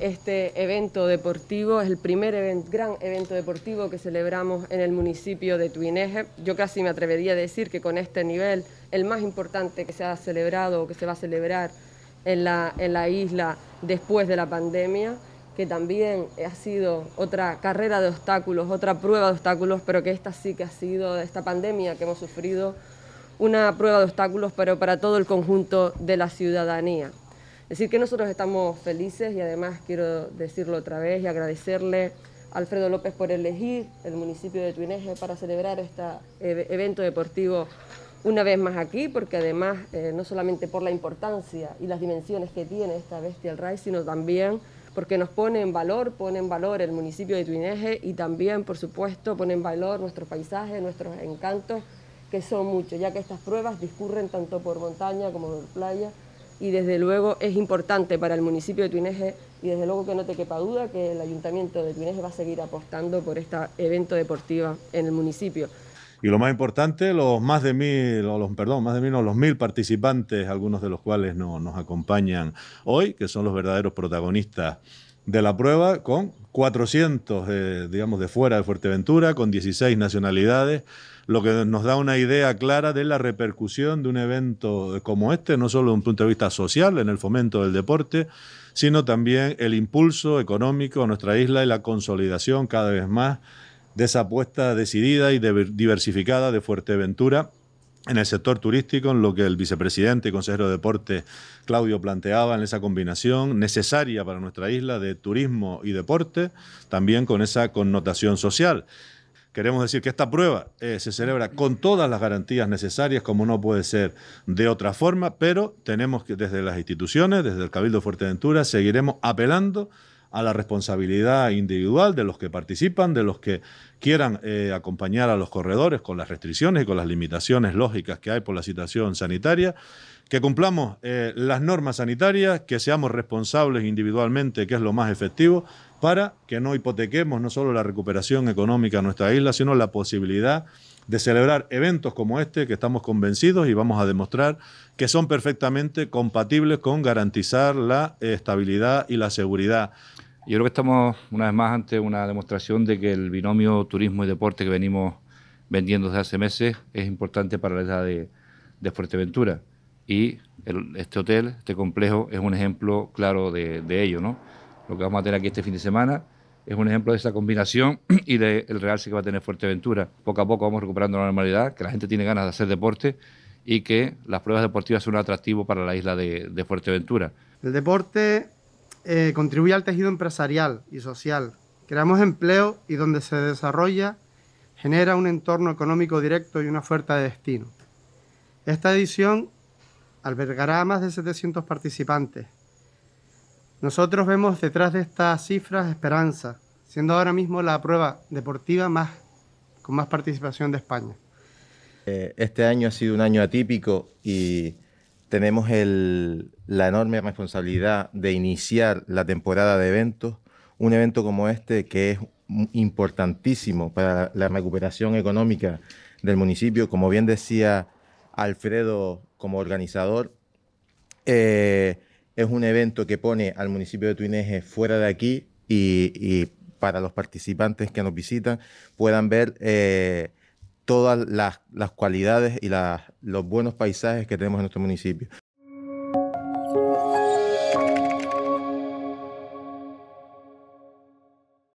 Este evento deportivo es el primer gran evento deportivo que celebramos en el municipio de Tuineje. Yo casi me atrevería a decir que con este nivel, el más importante que se ha celebrado o que se va a celebrar en la, en la isla después de la pandemia, que también ha sido otra carrera de obstáculos, otra prueba de obstáculos, pero que esta sí que ha sido, esta pandemia que hemos sufrido, una prueba de obstáculos, pero para todo el conjunto de la ciudadanía. Decir que nosotros estamos felices y además quiero decirlo otra vez y agradecerle a Alfredo López por elegir el municipio de Tuineje para celebrar este evento deportivo una vez más aquí, porque además eh, no solamente por la importancia y las dimensiones que tiene esta Bestial Race, sino también porque nos pone en valor, pone en valor el municipio de Tuineje y también, por supuesto, pone en valor nuestros paisajes, nuestros encantos, que son muchos, ya que estas pruebas discurren tanto por montaña como por playa, y desde luego es importante para el municipio de Tuineje y desde luego que no te quepa duda que el ayuntamiento de Tuineje va a seguir apostando por este evento deportivo en el municipio. Y lo más importante, los más de mil, los, perdón, más de menos los mil participantes, algunos de los cuales nos acompañan hoy, que son los verdaderos protagonistas de la prueba con 400, digamos, de fuera de Fuerteventura, con 16 nacionalidades, lo que nos da una idea clara de la repercusión de un evento como este, no solo desde un punto de vista social, en el fomento del deporte, sino también el impulso económico a nuestra isla y la consolidación cada vez más de esa apuesta decidida y diversificada de Fuerteventura en el sector turístico, en lo que el vicepresidente y consejero de Deporte Claudio planteaba, en esa combinación necesaria para nuestra isla de turismo y deporte, también con esa connotación social. Queremos decir que esta prueba eh, se celebra con todas las garantías necesarias, como no puede ser de otra forma, pero tenemos que desde las instituciones, desde el Cabildo de Fuerteventura, seguiremos apelando a la responsabilidad individual de los que participan, de los que quieran eh, acompañar a los corredores con las restricciones y con las limitaciones lógicas que hay por la situación sanitaria, que cumplamos eh, las normas sanitarias, que seamos responsables individualmente, que es lo más efectivo, para que no hipotequemos no solo la recuperación económica de nuestra isla, sino la posibilidad de celebrar eventos como este que estamos convencidos y vamos a demostrar que son perfectamente compatibles con garantizar la estabilidad y la seguridad. Yo creo que estamos una vez más ante una demostración de que el binomio turismo y deporte que venimos vendiendo desde hace meses es importante para la edad de, Fuerteventura. Y este hotel, este complejo, es un ejemplo claro de, de ello, ¿no? lo que vamos a tener aquí este fin de semana es un ejemplo de esa combinación y del realce que va a tener Fuerteventura. Poco a poco vamos recuperando la normalidad, que la gente tiene ganas de hacer deporte y que las pruebas deportivas son un atractivo para la isla de, Fuerteventura. El deporte eh, contribuye al tejido empresarial y social. Creamos empleo y donde se desarrolla genera un entorno económico directo y una oferta de destino. Esta edición albergará a más de 700 participantes nosotros vemos detrás de estas cifras esperanza, siendo ahora mismo la prueba deportiva más, con más participación de España. Eh, este año ha sido un año atípico y tenemos la enorme responsabilidad de iniciar la temporada de eventos, un evento como este que es importantísimo para la recuperación económica del municipio, como bien decía Alfredo como organizador. Eh, es un evento que pone al municipio de Tuineje eh, fuera de aquí y, para los participantes que nos visitan puedan ver eh, todas las, cualidades y los buenos paisajes que tenemos en nuestro municipio.